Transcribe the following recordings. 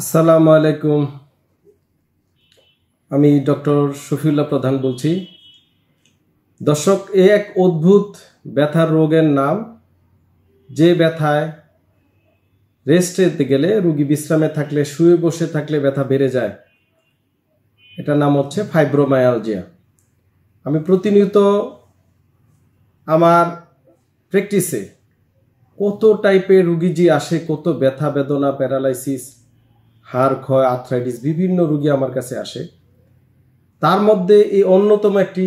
আসসালামু আলাইকুম আমি ডক্টর শফিউল্লাহ প্রধান বলছি দর্শক এ এক অদ্ভুত ব্যথার রোগের নাম যে ব্যথায় রেস্টে গেলে রুগী বিশ্রামে থাকলে শুয়ে বসে থাকলে ব্যথা বেড়ে যায় এটার নাম হচ্ছে ফাইব্রোমায়ালজিয়া আমি প্রতিনিয়ত আমার প্র্যাকটিসে কত টাইপের রুগী যে আসে কত ব্যথা বেদনা প্যারালাইসিস হাড় ক্ষয় আর্থ্রাইটিস বিভিন্ন রোগী আমার কাছে আসে তার মধ্যে এই অন্যতম একটি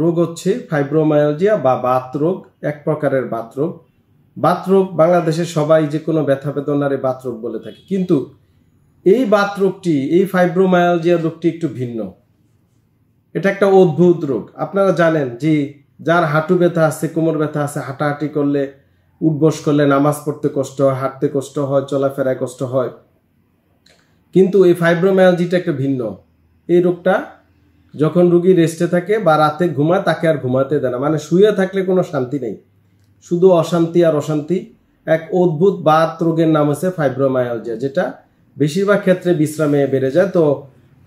রোগ হচ্ছে ফাইব্রোমায়োজিয়া বা বাত রোগ এক প্রকারের বাত রোগ বাত রোগ বাংলাদেশে সবাই যে কোনো ব্যথা বেদনারে বাত রোগ বলে থাকে কিন্তু এই বাত রোগটি এই ফাইব্রোমায়োজিয়া রোগটি একটু ভিন্ন এটা একটা অদ্ভুত রোগ আপনারা জানেন যে যার হাঁটু ব্যথা আছে কোমর ব্যথা আছে হাঁটাহাঁটি করলে উঠবস করলে নামাজ পড়তে কষ্ট হয় হাঁটতে কষ্ট হয় চলাফেরায় কষ্ট হয় কিন্তু এই ফাইব্রোম্যালজিটা একটা ভিন্ন এই রোগটা যখন রুগী রেস্টে থাকে বা রাতে ঘুমায় তাকে আর ঘুমাতে দেয় না মানে শুয়ে থাকলে কোনো শান্তি নেই শুধু অশান্তি আর অশান্তি এক অদ্ভুত বাত রোগের নাম হচ্ছে ফাইব্রোমায়োলজিয়া যেটা বেশিরভাগ ক্ষেত্রে বিশ্রামে বেড়ে যায় তো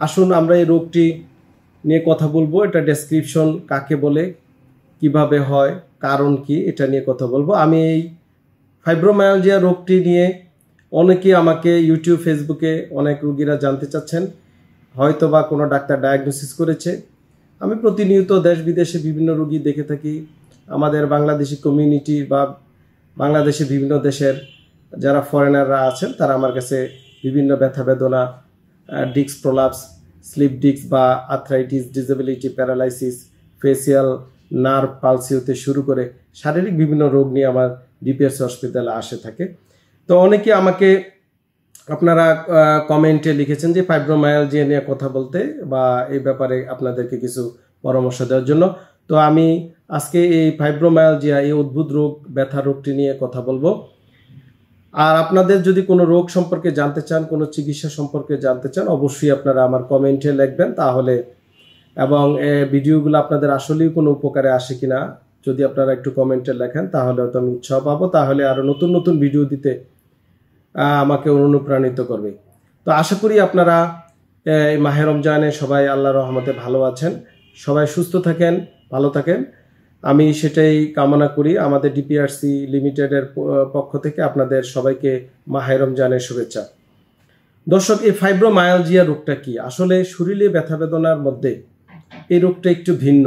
আসুন আমরা এই রোগটি নিয়ে কথা বলবো এটা ডেসক্রিপশন কাকে বলে কিভাবে হয় কারণ কি এটা নিয়ে কথা বলবো আমি এই ফাইব্রোমায়োলজিয়া রোগটি নিয়ে অনেকে আমাকে ইউটিউব ফেসবুকে অনেক রুগীরা জানতে চাচ্ছেন হয়তো বা কোনো ডাক্তার ডায়াগনোসিস করেছে আমি প্রতিনিয়ত দেশ বিদেশে বিভিন্ন রুগী দেখে থাকি আমাদের বাংলাদেশি কমিউনিটি বা বাংলাদেশে বিভিন্ন দেশের যারা ফরেনাররা আছেন তারা আমার কাছে বিভিন্ন ব্যথা বেদনা ডিক্স প্রলাপস স্লিপ ডিক্স বা arthritis disability paralysis facial nerve palsy হতে শুরু করে শারীরিক বিভিন্ন রোগ নিয়ে আমার ডিপিএস হসপিটালে আসে থাকে তো অনেকে আমাকে আপনারা কমেন্টে লিখেছেন যে যে নিয়ে কথা বলতে বা এই ব্যাপারে আপনাদেরকে কিছু পরামর্শ দেওয়ার জন্য তো আমি আজকে এই জিয়া এই অদ্ভুত রোগ ব্যথা রোগটি নিয়ে কথা বলবো আর আপনাদের যদি কোনো রোগ সম্পর্কে জানতে চান কোনো চিকিৎসা সম্পর্কে জানতে চান অবশ্যই আপনারা আমার কমেন্টে লিখবেন তাহলে এবং ভিডিওগুলো আপনাদের আসলেই কোনো উপকারে আসে কিনা যদি আপনারা একটু কমেন্টে লেখেন তাহলে হয়তো আমি উৎসাহ পাবো তাহলে আরও নতুন নতুন ভিডিও দিতে আমাকে অনুপ্রাণিত করবে তো আশা করি আপনারা এই মাহে রমজানে সবাই আল্লাহ রহমতে ভালো আছেন সবাই সুস্থ থাকেন ভালো থাকেন আমি সেটাই কামনা করি আমাদের ডিপিআরসি লিমিটেডের পক্ষ থেকে আপনাদের সবাইকে মাহে রমজানের শুভেচ্ছা দর্শক এই ফাইব্রোমায়ালজিয়া রোগটা কি আসলে শরীরে ব্যথা বেদনার মধ্যে এই রোগটা একটু ভিন্ন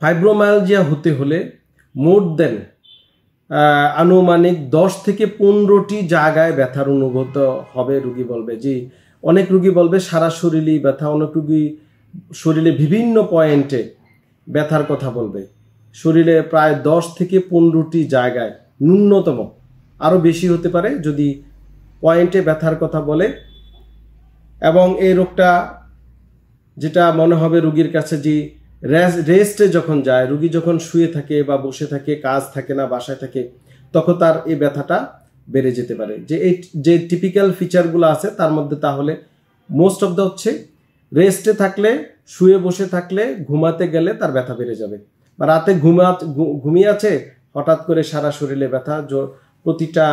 ফাইব্রোমায়ালজিয়া হতে হলে মোর দেন আনুমানিক দশ থেকে পনেরোটি জায়গায় ব্যথার অনুভূত হবে রুগী বলবে জি অনেক রুগী বলবে সারা শরীরেই ব্যথা অনেক রুগী শরীরে বিভিন্ন পয়েন্টে ব্যথার কথা বলবে শরীরে প্রায় দশ থেকে পনেরোটি জায়গায় ন্যূনতম আরও বেশি হতে পারে যদি পয়েন্টে ব্যথার কথা বলে এবং এই রোগটা যেটা মনে হবে রুগীর কাছে যে রেস্টে যখন যায় রুগী যখন শুয়ে থাকে বা বসে থাকে কাজ থাকে না বাসায় থাকে তখন তার এই ব্যথাটা বেড়ে যেতে পারে যে এই যে টিপিক্যাল ফিচারগুলো আছে তার মধ্যে তাহলে মোস্ট অফ দ্য হচ্ছে রেস্টে থাকলে শুয়ে বসে থাকলে ঘুমাতে গেলে তার ব্যথা বেড়ে যাবে বা রাতে ঘুমা ঘুমিয়ে আছে হঠাৎ করে সারা শরীরে ব্যথা প্রতিটা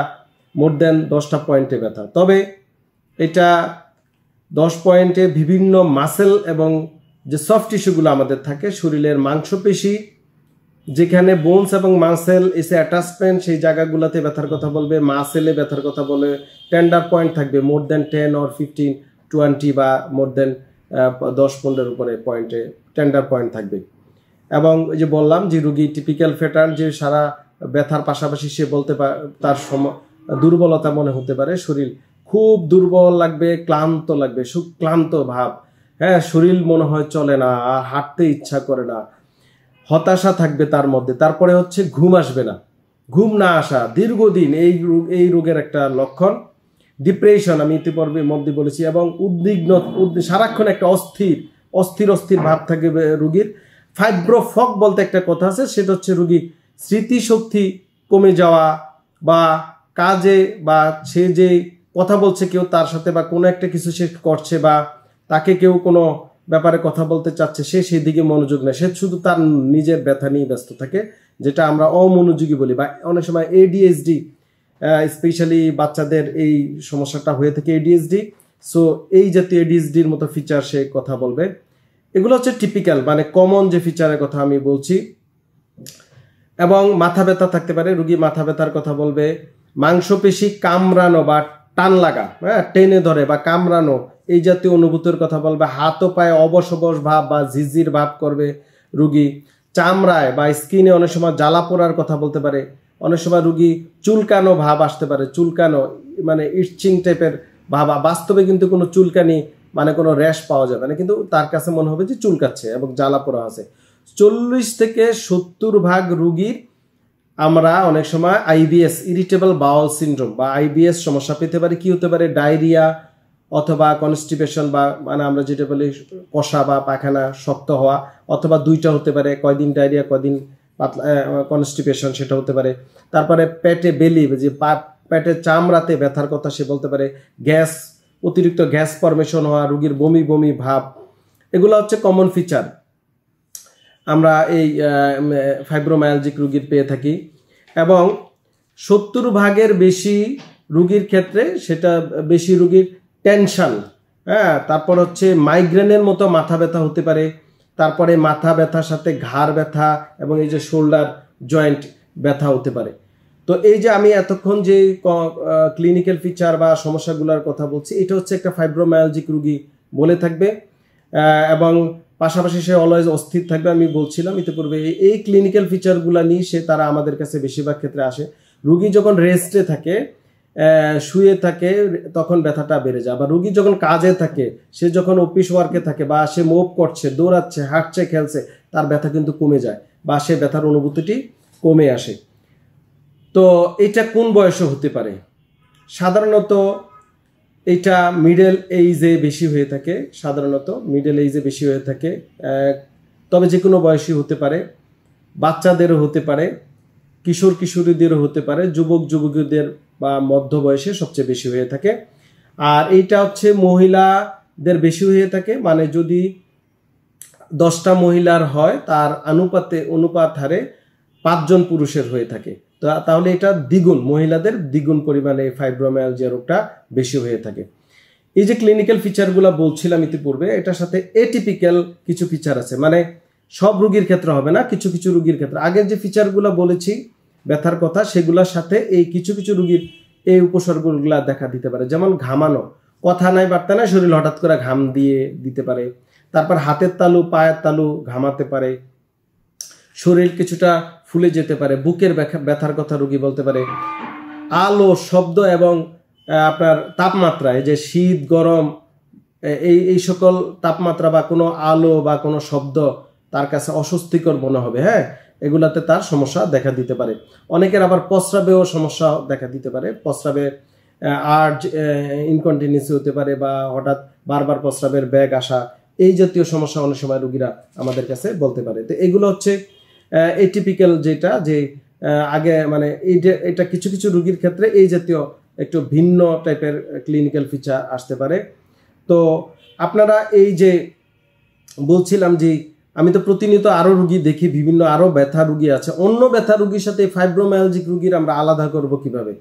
মোর দেন দশটা পয়েন্টে ব্যথা তবে এটা দশ পয়েন্টে বিভিন্ন মাসেল এবং যে সফট টিস্যুগুলো আমাদের থাকে শরীরের মাংসপেশি যেখানে বোনস এবং মাসেল এসে অ্যাটাচমেন্ট সেই জায়গাগুলোতে ব্যথার কথা বলবে মাসেলে ব্যথার কথা বলে টেন্ডার পয়েন্ট থাকবে more than ten or fifteen twenty বা মোর দেন দশ পনেরোর উপরে পয়েন্টে টেন্ডার পয়েন্ট থাকবে এবং ওই যে বললাম যে রুগী টিপিক্যাল ফেটার যে সারা ব্যথার পাশাপাশি সে বলতে তার সম দুর্বলতা মনে হতে পারে শরীর খুব দুর্বল লাগবে ক্লান্ত লাগবে সুক্লান্ত ভাব হ্যাঁ শরীর মনে হয় চলে না আর হাঁটতে ইচ্ছা করে না হতাশা থাকবে তার মধ্যে তারপরে হচ্ছে ঘুম আসবে না ঘুম না আসা দীর্ঘদিন এই এই রোগের একটা লক্ষণ ডিপ্রেশন আমি ইতিপূর্বে মধ্যে বলেছি এবং উদ্বিগ্ন সারাক্ষণ একটা অস্থির অস্থির অস্থির ভাব থাকে রুগীর ফাইব্রোফক বলতে একটা কথা আছে সেটা হচ্ছে রুগী স্মৃতিশক্তি কমে যাওয়া বা কাজে বা সে যে কথা বলছে কেউ তার সাথে বা কোনো একটা কিছু সে করছে বা তাকে কেউ কোনো ব্যাপারে কথা বলতে চাচ্ছে সে সেই দিকে মনোযোগ নেয় সে শুধু তার নিজের ব্যথা নিয়ে ব্যস্ত থাকে যেটা আমরা অমনোযোগী বলি বা অনেক সময় এডিএসডি স্পেশালি বাচ্চাদের এই সমস্যাটা হয়ে থাকে এডিএসডি সো এই জাতীয় এডিএসডির মতো ফিচার সে কথা বলবে এগুলো হচ্ছে টিপিক্যাল মানে কমন যে ফিচারের কথা আমি বলছি এবং মাথা ব্যথা থাকতে পারে রুগী মাথা ব্যথার কথা বলবে মাংসপেশি কামড়ানো বা টান লাগা হ্যাঁ টেনে ধরে বা কামড়ানো এই জাতীয় অনুভূতির কথা বলবে হাত ও পায়ে অবশ ভাব বা ঝিঝির ভাব করবে রুগী চামড়ায় বা স্কিনে অনেক সময় জ্বালা পোড়ার কথা বলতে পারে অনেক সময় রুগী চুলকানো ভাব আসতে পারে চুলকানো মানে ইটচিং টাইপের ভাব বাস্তবে কিন্তু কোনো চুলকানি মানে কোনো র্যাশ পাওয়া যাবে না কিন্তু তার কাছে মনে হবে যে চুলকাচ্ছে এবং জ্বালা পোড়া আছে চল্লিশ থেকে সত্তর ভাগ রুগীর আমরা অনেক সময় আইবিএস ইরিটেবল বাউল সিন্ড্রোম বা আইবিএস সমস্যা পেতে পারে কি হতে পারে ডায়রিয়া অথবা কনস্টিপেশন বা মানে আমরা যেটা বলি কষা বা পাখানা শক্ত হওয়া অথবা দুইটা হতে পারে কয়দিন ডায়রিয়া কয়দিন পাতলা কনস্টিপেশন সেটা হতে পারে তারপরে পেটে বেলি যে পেটে চামড়াতে ব্যথার কথা সে বলতে পারে গ্যাস অতিরিক্ত গ্যাস ফর্মেশন হওয়া রুগীর বমি বমি ভাব এগুলো হচ্ছে কমন ফিচার আমরা এই ফাইব্রোমায়ালজিক রুগীর পেয়ে থাকি এবং সত্তর ভাগের বেশি রুগীর ক্ষেত্রে সেটা বেশি রুগীর টেনশান হ্যাঁ তারপর হচ্ছে মাইগ্রেনের মতো মাথা ব্যথা হতে পারে তারপরে মাথা ব্যথার সাথে ঘাড় ব্যথা এবং এই যে শোল্ডার জয়েন্ট ব্যথা হতে পারে তো এই যে আমি এতক্ষণ যে ক্লিনিক্যাল ফিচার বা সমস্যাগুলোর কথা বলছি এটা হচ্ছে একটা ফাইব্রোমায়োলজিক রুগী বলে থাকবে এবং পাশাপাশি সে অলওয়েজ অস্থির থাকবে আমি বলছিলাম ইতিপূর্বে এই ক্লিনিক্যাল ফিচারগুলো নিয়ে সে তারা আমাদের কাছে বেশিরভাগ ক্ষেত্রে আসে রুগী যখন রেস্টে থাকে শুয়ে থাকে তখন ব্যথাটা বেড়ে যায় বা রুগী যখন কাজে থাকে সে যখন অফিস ওয়ার্কে থাকে বা সে মুভ করছে দৌড়াচ্ছে হাঁটছে খেলছে তার ব্যথা কিন্তু কমে যায় বা সে ব্যথার অনুভূতিটি কমে আসে তো এটা কোন বয়সে হতে পারে সাধারণত এটা মিডল এইজে বেশি হয়ে থাকে সাধারণত মিডল এইজে বেশি হয়ে থাকে তবে যে কোনো বয়সই হতে পারে বাচ্চাদেরও হতে পারে কিশোর কিশোরীদেরও হতে পারে যুবক যুবকীদের বা মধ্য বয়সে সবচেয়ে বেশি হয়ে থাকে আর এইটা হচ্ছে মহিলাদের বেশি হয়ে থাকে মানে যদি দশটা মহিলার হয় তার অনুপাতে অনুপাত হারে পাঁচজন পুরুষের হয়ে থাকে তো তাহলে এটা দ্বিগুণ মহিলাদের দ্বিগুণ পরিমাণে ফাইব্রোমায়ালজিয়া রোগটা বেশি হয়ে থাকে এই যে ক্লিনিক্যাল ফিচারগুলো বলছিলাম ইতিপূর্বে এটার সাথে এটিপিক্যাল কিছু ফিচার আছে মানে সব রুগীর ক্ষেত্রে হবে না কিছু কিছু রুগীর ক্ষেত্রে আগের যে ফিচারগুলো বলেছি ব্যথার কথা সেগুলোর সাথে এই কিছু কিছু রুগীর এই উপসর্গগুলা দেখা দিতে পারে যেমন ঘামানো কথা নাই বার্তা নাই শরীর হঠাৎ করে ঘাম দিয়ে দিতে পারে তারপর হাতের তালু পায়ের তালু ঘামাতে পারে শরীর কিছুটা ফুলে যেতে পারে বুকের ব্যথার কথা রুগী বলতে পারে আলো শব্দ এবং আপনার তাপমাত্রায় যে শীত গরম এই এই সকল তাপমাত্রা বা কোনো আলো বা কোনো শব্দ তার কাছে অস্বস্তিকর মনে হবে হ্যাঁ এগুলাতে তার সমস্যা দেখা দিতে পারে অনেকের আবার প্রস্রাবেও সমস্যা দেখা দিতে পারে প্রস্রাবে আর্জ ইনকন্টিনিউসি হতে পারে বা হঠাৎ বারবার প্রস্রাবের ব্যাগ আসা এই জাতীয় সমস্যা অনেক সময় রুগীরা আমাদের কাছে বলতে পারে তো এগুলো হচ্ছে এটিপিক্যাল যেটা যে আগে মানে এটা কিছু কিছু রুগীর ক্ষেত্রে এই জাতীয় একটু ভিন্ন টাইপের ক্লিনিক্যাল ফিচার আসতে পারে তো আপনারা এই যে বলছিলাম যে আমি তো প্রতিনিয়ত আরও রুগী দেখি বিভিন্ন আরও ব্যথা রুগী আছে অন্য ব্যথা রুগীর সাথে ফাইব্রোমায়ালজিক রুগীর আমরা আলাদা করব কিভাবে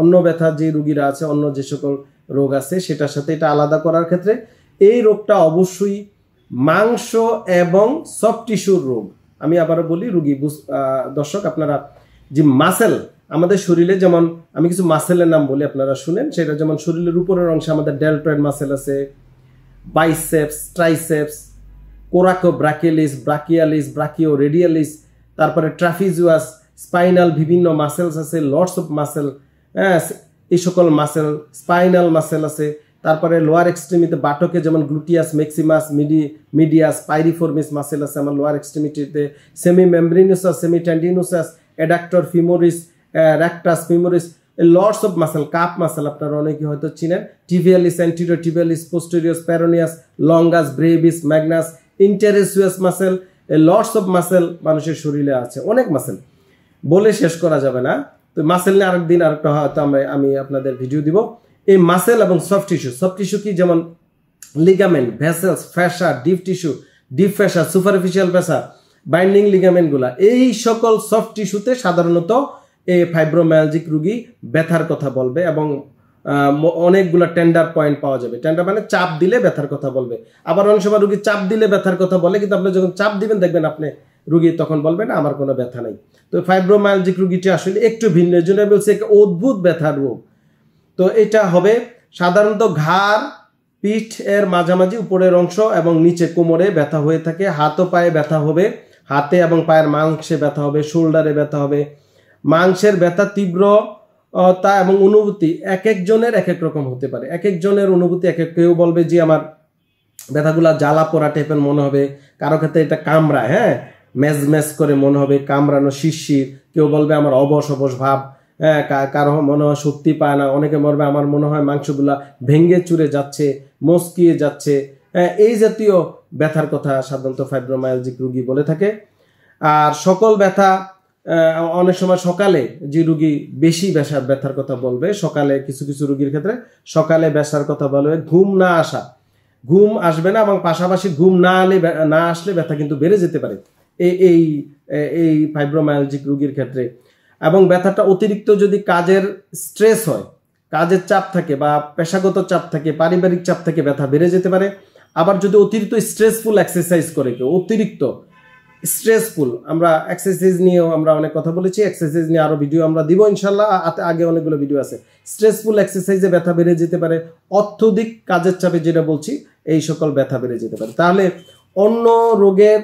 অন্য ব্যথা যে রুগীরা আছে অন্য যে সকল রোগ আছে সেটার সাথে এটা আলাদা করার ক্ষেত্রে এই রোগটা অবশ্যই মাংস এবং সফট টিস্যুর রোগ আমি আবারও বলি রুগী দর্শক আপনারা যে মাসেল আমাদের শরীরে যেমন আমি কিছু মাসেলের নাম বলি আপনারা শুনেন সেটা যেমন শরীরের উপরের অংশে আমাদের ডেলটয়েড মাসেল আছে biceps triceps coracobrachialis brachialis brachioradialis তারপরে ট্রাফিজুয়াস স্পাইনাল বিভিন্ন মাসেলস আছে লর্ডস অফ মাসেল হ্যাঁ এই সকল মাসেল স্পাইনাল মাসেল আছে তারপরে লোয়ার এক্সট্রিমিতে বাটকে যেমন গ্লুটিয়াস মেক্সিমাস মিডি মিডিয়াস পাইরিফর্মিস মাসেল আছে আমার লোয়ার এক্সট্রিমিটিতে semimembranosus semitendinosus adductor femoris rectus femoris lots of muscle calf muscle আপনারা অনেকে হয়তো চিনেন tibialis anterior tibialis posterior peroneus longus brevis magnus interosseous muscle lots of muscle মানুষের শরীরে আছে অনেক মাসেল বলে শেষ করা যাবে না তো মাসেল নিয়ে আরেকদিন আরেকটা হয়তো আমরা আমি আপনাদের ভিডিও দিব এই মাসেল এবং সফট টিস্যু সফট টিস্যু কি যেমন ligament vessels fascia deep tissue deep fascia superficial fascia binding লিগামেন্টগুলা এই সকল সফট টিস্যুতে সাধারণত এই ফাইব্রোমায়ালজিক রুগী ব্যথার কথা বলবে এবং অনেকগুলা টেন্ডার পয়েন্ট পাওয়া যাবে টেন্ডার মানে চাপ দিলে ব্যথার কথা বলবে আবার অনেক সময় রুগী চাপ দিলে ব্যথার কথা বলে কিন্তু আপনি যখন চাপ দিবেন দেখবেন আপনি রুগী তখন বলবে না আমার কোনো ব্যথা নেই তো ফাইব্রোমায়ালজিক রুগীটি আসলে একটু ভিন্ন এই জন্য বলছে একটা অদ্ভুত ব্যথার রোগ তো এটা হবে সাধারণত ঘাড় পিঠ এর মাঝামাঝি উপরের অংশ এবং নিচে কোমরে ব্যথা হয়ে থাকে হাত ও পায়ে ব্যথা হবে হাতে এবং পায়ের মাংসে ব্যথা হবে শোল্ডারে ব্যথা হবে মাংসের ব্যথা তীব্র তা এবং অনুভূতি এক একজনের এক এক রকম হতে পারে এক একজনের অনুভূতি এক এক কেউ বলবে যে আমার ব্যথাগুলা জ্বালা পোড়া টাইপের মনে হবে কারো ক্ষেত্রে এটা কামড়ায় হ্যাঁ ম্যাজ ম্যাজ করে মনে হবে কামড়ানো শিশির কেউ বলবে আমার অবশ অবশ ভাব হ্যাঁ কারো মনে হয় শক্তি পায় না অনেকে মরবে আমার মনে হয় মাংসগুলা ভেঙ্গে চুরে যাচ্ছে মস্কিয়ে যাচ্ছে হ্যাঁ এই জাতীয় ব্যথার কথা সাধারণত ফাইব্রোমায়ালজিক রুগী বলে থাকে আর সকল ব্যথা অনেক সময় সকালে যে রুগী বেশি ব্যাসার ব্যথার কথা বলবে সকালে কিছু কিছু রুগীর ক্ষেত্রে সকালে ব্যথার কথা বলবে ঘুম না আসা ঘুম আসবে না এবং পাশাপাশি ঘুম না আলে না আসলে ব্যথা কিন্তু বেড়ে যেতে পারে এই এই এই রুগীর ক্ষেত্রে এবং ব্যথাটা অতিরিক্ত যদি কাজের স্ট্রেস হয় কাজের চাপ থাকে বা পেশাগত চাপ থাকে পারিবারিক চাপ থেকে ব্যথা বেড়ে যেতে পারে আবার যদি অতিরিক্ত স্ট্রেসফুল এক্সারসাইজ করে কেউ অতিরিক্ত স্ট্রেসফুল আমরা এক্সারসাইজ নিয়েও আমরা অনেক কথা বলেছি এক্সারসাইজ নিয়ে আরও ভিডিও আমরা দিব ইনশাল্লাহ আগে অনেকগুলো ভিডিও আছে স্ট্রেসফুল এক্সারসাইজে ব্যথা বেড়ে যেতে পারে অত্যধিক কাজের চাপে যেটা বলছি এই সকল ব্যথা বেড়ে যেতে পারে তাহলে অন্য রোগের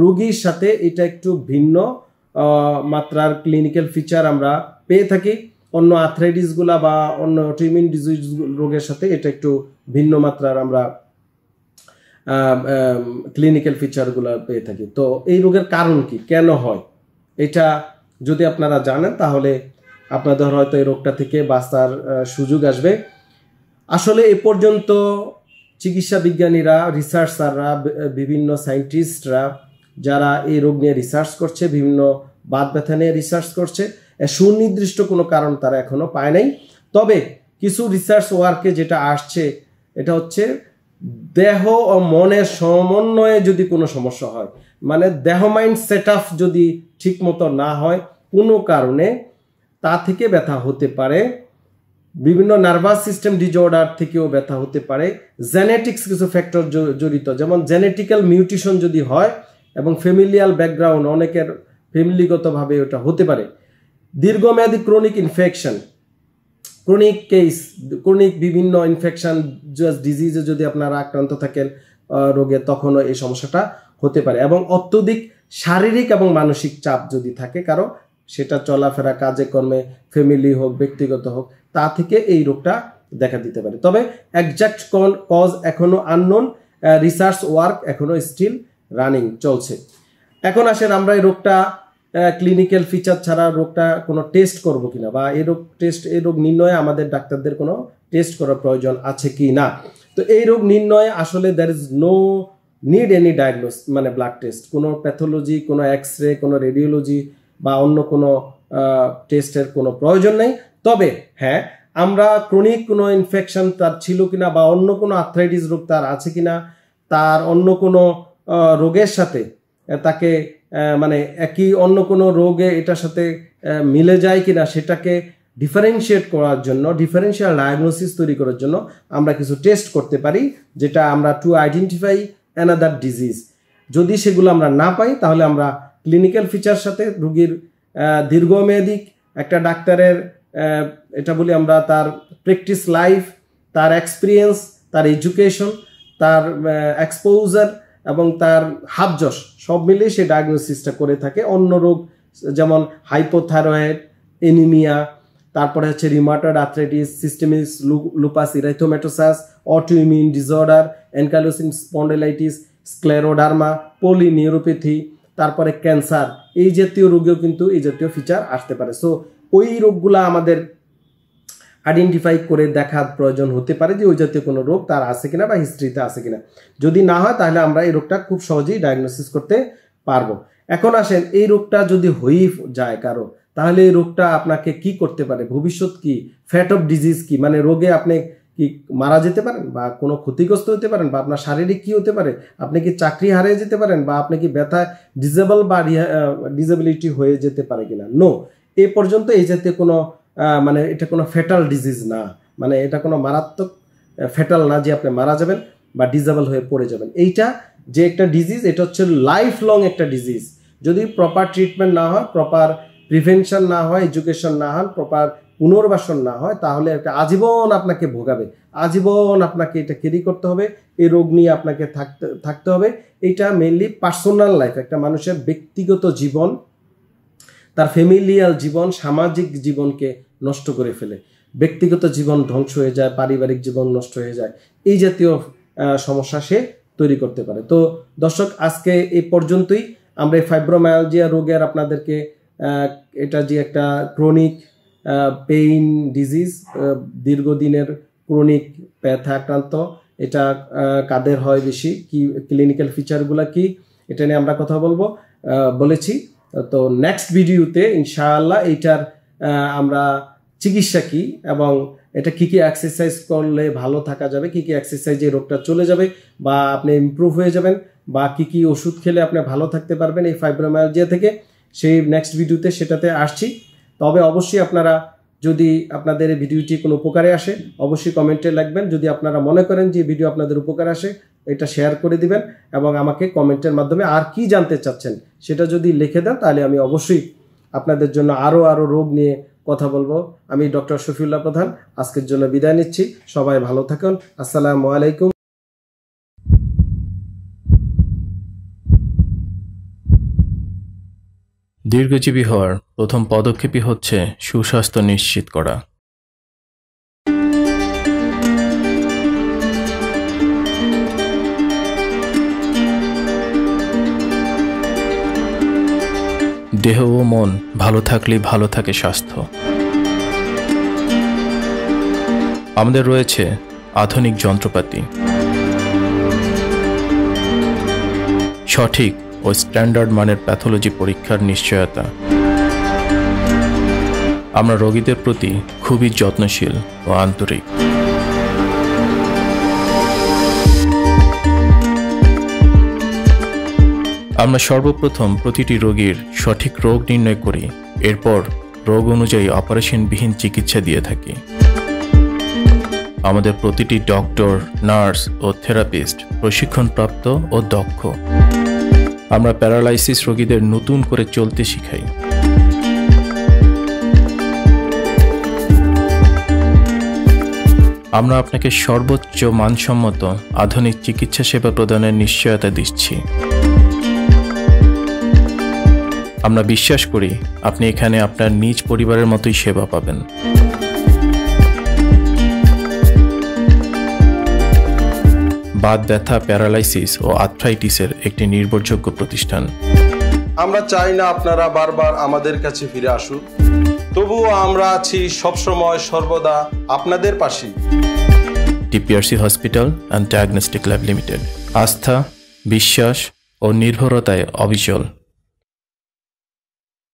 রুগীর সাথে এটা একটু ভিন্ন মাত্রার ক্লিনিক্যাল ফিচার আমরা পেয়ে থাকি অন্য আর্থ্রাইটিসগুলা বা অন্য অটোইমিউন ডিজিজ রোগের সাথে এটা একটু ভিন্ন মাত্রার আমরা ক্লিনিক্যাল ফিচারগুলো পেয়ে থাকি তো এই রোগের কারণ কি কেন হয় এটা যদি আপনারা জানেন তাহলে আপনাদের হয়তো এই রোগটা থেকে বাঁচার সুযোগ আসবে আসলে এ পর্যন্ত চিকিৎসা বিজ্ঞানীরা রিসার্চাররা বিভিন্ন সায়েন্টিস্টরা যারা এই রোগ নিয়ে রিসার্চ করছে বিভিন্ন বাদ ব্যথা নিয়ে রিসার্চ করছে সুনির্দিষ্ট কোনো কারণ তারা এখনও পায় নাই তবে কিছু রিসার্চ ওয়ার্কে যেটা আসছে এটা হচ্ছে দেহ ও মনের সমন্বয়ে যদি কোনো সমস্যা হয় মানে দেহ মাইন্ড সেট আপ যদি ঠিকমতো না হয় কোনো কারণে তা থেকে ব্যথা হতে পারে বিভিন্ন নার্ভাস সিস্টেম ডিজঅর্ডার থেকেও ব্যথা হতে পারে জেনেটিক্স কিছু ফ্যাক্টর জড়িত যেমন জেনেটিক্যাল মিউটেশন যদি হয় এবং ফ্যামিলিয়াল ব্যাকগ্রাউন্ড অনেকের ফ্যামিলিগতভাবে ওটা হতে পারে দীর্ঘমেয়াদী chronic infection chronic case chronic বিভিন্ন ইনফেকশান ডিজিজে যদি আপনারা আক্রান্ত থাকেন রোগে তখনও এই সমস্যাটা হতে পারে এবং অত্যধিক শারীরিক এবং মানসিক চাপ যদি থাকে কারো সেটা চলাফেরা কাজে কর্মে ফ্যামিলি হোক ব্যক্তিগত হোক তা থেকে এই রোগটা দেখা দিতে পারে তবে একজাক্ট কজ এখনও আননোন রিসার্চ ওয়ার্ক এখনও স্টিল রানিং চলছে এখন আসেন আমরা এই রোগটা ক্লিনিক্যাল ফিচার ছাড়া রোগটা কোনো টেস্ট করব কিনা বা এই রোগ টেস্ট এই রোগ নির্ণয়ে আমাদের ডাক্তারদের কোনো টেস্ট করার প্রয়োজন আছে কি না তো এই রোগ নির্ণয়ে আসলে there is no need any diagnosis মানে ব্লাড টেস্ট কোনো প্যাথোলজি কোনো এক্স রে কোনো রেডিওলজি বা অন্য কোনো টেস্টের কোনো প্রয়োজন নেই তবে হ্যাঁ আমরা ক্রনিক কোনো ইনফেকশন তার ছিল কিনা বা অন্য কোনো আর্থ্রাইটিস রোগ তার আছে কিনা তার অন্য কোনো রোগের সাথে তাকে মানে একই অন্য কোনো রোগে এটার সাথে মিলে যায় কিনা সেটাকে ডিফারেন্সিয়েট করার জন্য ডিফারেন্সিয়াল ডায়াগনোসিস তৈরি করার জন্য আমরা কিছু টেস্ট করতে পারি যেটা আমরা টু আইডেন্টিফাই অ্যানাদার ডিজিজ যদি সেগুলো আমরা না পাই তাহলে আমরা ক্লিনিক্যাল ফিচার সাথে রুগীর দীর্ঘমেয়াদী একটা ডাক্তারের এটা বলি আমরা তার প্র্যাকটিস লাইফ তার এক্সপিরিয়েন্স তার এডুকেশন তার এক্সপোজার এবং তার হাবজস সব মিলিয়ে সে ডায়াগনোসিসটা করে থাকে অন্য রোগ যেমন হাইপোথাইরয়েড এনিমিয়া তারপরে হচ্ছে rheumatoid arthritis systemic lupus erythematosus autoimmune disorder ankylosing spondylitis scleroderma polyneuropathy তারপরে ক্যান্সার এই জাতীয় রোগেও কিন্তু এই জাতীয় ফিচার আসতে পারে সো ওই রোগগুলো আমাদের আইডেন্টিফাই করে দেখার প্রয়োজন হতে পারে যে ওই জাতীয় কোনো রোগ তার আছে কিনা বা হিস্ট্রিতে আছে কিনা যদি না হয় তাহলে আমরা এই রোগটা খুব সহজেই ডায়াগনোসিস করতে পারবো এখন আসেন এই রোগটা যদি হয়ে যায় কারো তাহলে এই রোগটা আপনাকে কি করতে পারে ভবিষ্যৎ কি ফ্যাট অফ ডিজিজ কি মানে রোগে আপনি কি মারা যেতে পারেন বা কোনো ক্ষতিগ্রস্ত হতে পারেন বা আপনার শারীরিক কি হতে পারে আপনি কি চাকরি হারিয়ে যেতে পারেন বা আপনি কি ব্যথা ডিজেবল বা ডিজেবিলিটি হয়ে যেতে পারে কিনা নো এ পর্যন্ত এই জাতীয় কোনো মানে এটা কোনো ফেটাল ডিজিজ না মানে এটা কোনো মারাত্মক ফেটাল না যে আপনি মারা যাবেন বা ডিজেবল হয়ে পড়ে যাবেন এইটা যে একটা ডিজিজ এটা হচ্ছে লাইফ লং একটা ডিজিজ যদি প্রপার ট্রিটমেন্ট না হয় প্রপার প্রিভেনশন না হয় এডুকেশন না হয় প্রপার পুনর্বাসন না হয় তাহলে একটা আজীবন আপনাকে ভোগাবে আজীবন আপনাকে এটা ক্যারি করতে হবে এই রোগ নিয়ে আপনাকে থাকতে থাকতে হবে এটা মেনলি পার্সোনাল লাইফ একটা মানুষের ব্যক্তিগত জীবন তার ফ্যামিলিয়াল জীবন সামাজিক জীবনকে নষ্ট করে ফেলে ব্যক্তিগত জীবন ধ্বংস হয়ে যায় পারিবারিক জীবন নষ্ট হয়ে যায় এই জাতীয় সমস্যা সে তৈরি করতে পারে তো দর্শক আজকে এই পর্যন্তই আমরা এই ফাইব্রোমায়ালজিয়া রোগের আপনাদেরকে এটা যে একটা ক্রনিক পেইন ডিজিজ দীর্ঘদিনের ক্রনিক ব্যথা আক্রান্ত এটা কাদের হয় বেশি কি ক্লিনিক্যাল ফিচারগুলো কি এটা নিয়ে আমরা কথা বলবো বলেছি তো নেক্সট ভিডিওতে ইনশাআল্লাহ এইটার আমরা চিকিৎসা কী এবং এটা কী কী এক্সারসাইজ করলে ভালো থাকা যাবে কী কী এক্সারসাইজ এই রোগটা চলে যাবে বা আপনি ইম্প্রুভ হয়ে যাবেন বা কী কী ওষুধ খেলে আপনি ভালো থাকতে পারবেন এই ফাইব্রোমায়ালজিয়া থেকে সেই নেক্সট ভিডিওতে সেটাতে আসছি তবে অবশ্যই আপনারা যদি আপনাদের এই ভিডিওটি কোনো উপকারে আসে অবশ্যই কমেন্টে লাগবেন যদি আপনারা মনে করেন যে ভিডিও আপনাদের উপকারে আসে এটা শেয়ার করে দিবেন এবং আমাকে কমেন্টের মাধ্যমে আর কি জানতে চাচ্ছেন সেটা যদি লিখে দেন তাহলে আমি অবশ্যই আপনাদের জন্য আরও আরও রোগ নিয়ে কথা বলবো আমি ডক্টর শফিউল্লাহ প্রধান আজকের জন্য বিদায় নিচ্ছি সবাই ভালো থাকুন আসসালামু আলাইকুম দীর্ঘজীবী হওয়ার প্রথম পদক্ষেপই হচ্ছে সুস্বাস্থ্য নিশ্চিত করা দেহ ও মন ভালো থাকলে ভালো থাকে স্বাস্থ্য আমাদের রয়েছে আধুনিক যন্ত্রপাতি সঠিক ও স্ট্যান্ডার্ড মানের প্যাথোলজি পরীক্ষার নিশ্চয়তা আমরা রোগীদের প্রতি খুবই যত্নশীল ও আন্তরিক আমরা সর্বপ্রথম প্রতিটি রোগীর সঠিক রোগ নির্ণয় করি এরপর রোগ অনুযায়ী অপারেশনবিহীন চিকিৎসা দিয়ে থাকি আমাদের প্রতিটি ডক্টর নার্স ও থেরাপিস্ট প্রশিক্ষণপ্রাপ্ত ও দক্ষ আমরা প্যারালাইসিস রোগীদের নতুন করে চলতে শিখাই আমরা আপনাকে সর্বোচ্চ মানসম্মত আধুনিক চিকিৎসা সেবা প্রদানের নিশ্চয়তা দিচ্ছি আমরা বিশ্বাস করি আপনি এখানে আপনার নিজ পরিবারের মতোই সেবা পাবেন বাদ ব্যথা প্যারালাইসিস ও আর্থ্রাইটিসের একটি নির্ভরযোগ্য প্রতিষ্ঠান আমরা চাই না আপনারা বারবার আমাদের কাছে ফিরে আসুন তবুও আমরা আছি সবসময় সর্বদা আপনাদের পাশে TPRC hospital and diagnostic lab limited আস্থা বিশ্বাস ও নির্ভরতায় অবিচল